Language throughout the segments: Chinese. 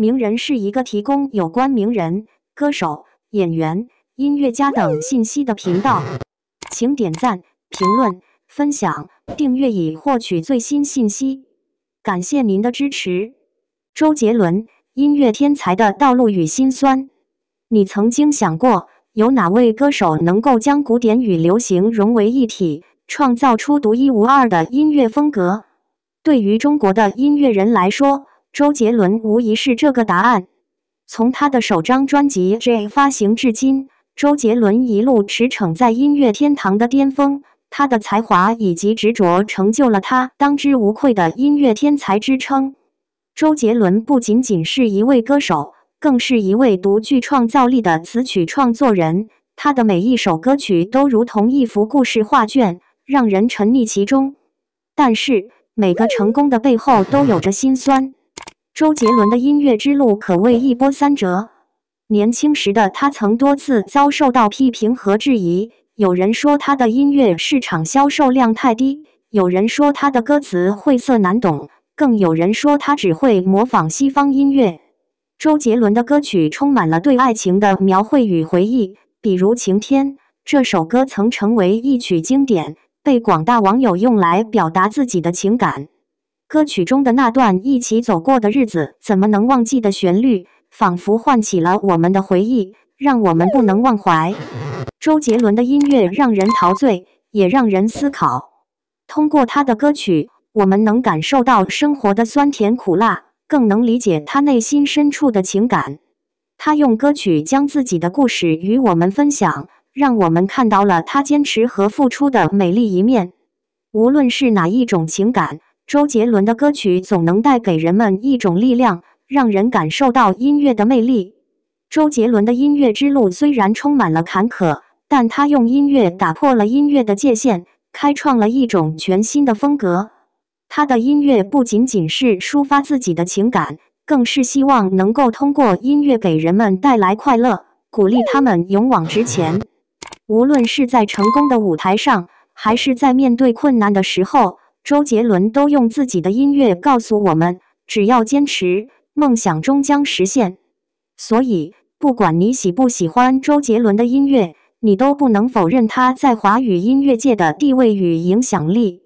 名人是一个提供有关名人、歌手、演员、音乐家等信息的频道，请点赞、评论、分享、订阅以获取最新信息。感谢您的支持。周杰伦，音乐天才的道路与心酸。你曾经想过，有哪位歌手能够将古典与流行融为一体，创造出独一无二的音乐风格？对于中国的音乐人来说。周杰伦无疑是这个答案。从他的首张专辑《J》发行至今，周杰伦一路驰骋在音乐天堂的巅峰。他的才华以及执着，成就了他当之无愧的音乐天才之称。周杰伦不仅仅是一位歌手，更是一位独具创造力的词曲创作人。他的每一首歌曲都如同一幅故事画卷，让人沉溺其中。但是，每个成功的背后都有着辛酸。周杰伦的音乐之路可谓一波三折。年轻时的他曾多次遭受到批评和质疑。有人说他的音乐市场销售量太低，有人说他的歌词晦涩难懂，更有人说他只会模仿西方音乐。周杰伦的歌曲充满了对爱情的描绘与回忆，比如《晴天》这首歌曾成为一曲经典，被广大网友用来表达自己的情感。歌曲中的那段一起走过的日子怎么能忘记的旋律，仿佛唤起了我们的回忆，让我们不能忘怀。周杰伦的音乐让人陶醉，也让人思考。通过他的歌曲，我们能感受到生活的酸甜苦辣，更能理解他内心深处的情感。他用歌曲将自己的故事与我们分享，让我们看到了他坚持和付出的美丽一面。无论是哪一种情感。周杰伦的歌曲总能带给人们一种力量，让人感受到音乐的魅力。周杰伦的音乐之路虽然充满了坎坷，但他用音乐打破了音乐的界限，开创了一种全新的风格。他的音乐不仅仅是抒发自己的情感，更是希望能够通过音乐给人们带来快乐，鼓励他们勇往直前。无论是在成功的舞台上，还是在面对困难的时候。周杰伦都用自己的音乐告诉我们：只要坚持，梦想终将实现。所以，不管你喜不喜欢周杰伦的音乐，你都不能否认他在华语音乐界的地位与影响力。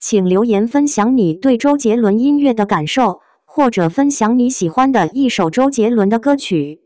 请留言分享你对周杰伦音乐的感受，或者分享你喜欢的一首周杰伦的歌曲。